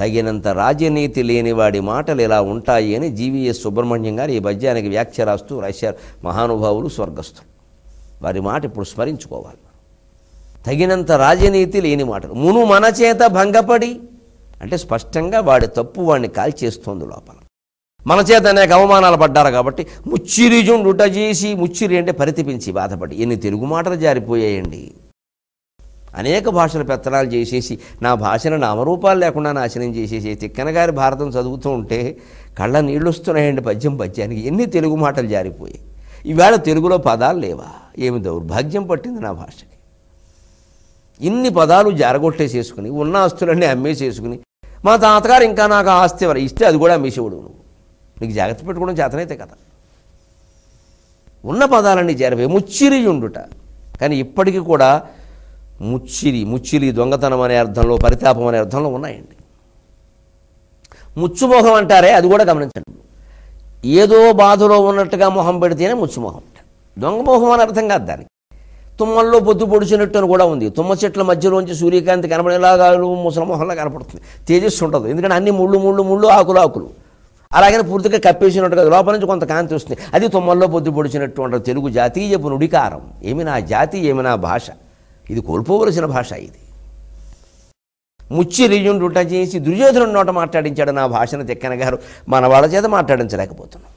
తగినంత రాజనీతి లేని వాడి మాటలు ఇలా ఉంటాయి అని జీవీఎస్ సుబ్రహ్మణ్యం గారు ఈ పద్యానికి వ్యాఖ్య రాస్తూ రాశారు మహానుభావులు స్వర్గస్థులు వారి మాట ఇప్పుడు స్మరించుకోవాలి తగినంత రాజనీతి లేని మాటలు మును మన చేత భంగపడి అంటే స్పష్టంగా వాడి తప్పు వాడిని కాల్చేస్తోంది లోపల మన చేత అనేక అవమానాలు పడ్డారు కాబట్టి ముచ్చిరిజుండుట చేసి ముచ్చిరి అంటే పరితిపించి బాధపడి ఎన్ని తెలుగు మాటలు జారిపోయాయండి అనేక భాషల పెత్తనాలు చేసేసి నా భాషను నామరూపాలు లేకుండా నాశనం చేసేసి తిక్కనగారి భారతం చదువుతూ ఉంటే కళ్ళ నీళ్ళు వస్తున్నాయండి పద్యం పద్యానికి ఎన్ని తెలుగు మాటలు జారిపోయాయి ఈవేళ తెలుగులో పదాలు లేవా ఏమి దౌర్భాగ్యం పట్టింది నా భాషకి ఇన్ని పదాలు జారగొట్టేసేసుకుని ఉన్న ఆస్తులన్నీ అమ్మేసేసుకుని మా తాతగారు ఇంకా నాకు ఆస్తి ఎవరు ఇస్తే అది కూడా అమ్మేసేవాడు నువ్వు నీకు జాగ్రత్త పెట్టుకోవడం చేతనైతే కదా ఉన్న పదాలన్నీ జారిపోయి ఉండుట కానీ ఇప్పటికీ కూడా ముచ్చిరి ముచ్చిలి దొంగతనం అనే అర్థంలో పరితాపం అనే అర్థంలో ఉన్నాయండి ముచ్చుమోహం అంటారే అది కూడా గమనించండి ఏదో బాధలో ఉన్నట్టుగా మొహం పెడితేనే ముచ్చుమోహం అంటారు దొంగమోహం అని అర్థం కాదు దానికి తుమ్మల్లో పొద్దు పొడిచినట్టు అని కూడా ఉంది తుమ్మ చెట్ల మధ్యలోంచి సూర్యకాంతి కనపడేలాగా ముసలమోహంలా కనపడుతుంది తేజస్సు ఉంటుంది ఎందుకంటే అన్ని ముళ్ళు ముళ్ళు ముళ్ళు ఆకులు ఆకులు అలాగే పూర్తిగా కప్పేసినట్టు కదా లోపల నుంచి కొంత కాంతి వస్తుంది అది తుమ్మల్లో పొద్దు పొడిచినట్టు అంటారు తెలుగు జాతీయపు నుడికారం ఏమి నా జాతి ఏమి నా భాష ఇది కోల్పోవలసిన భాష ఇది ముచ్చిరియుండుట చేసి దుర్యోధను నోట మాట్లాడించాడు నా భాషను తెక్కన గారు మన వాళ్ళ చేత మాట్లాడించలేకపోతున్నాం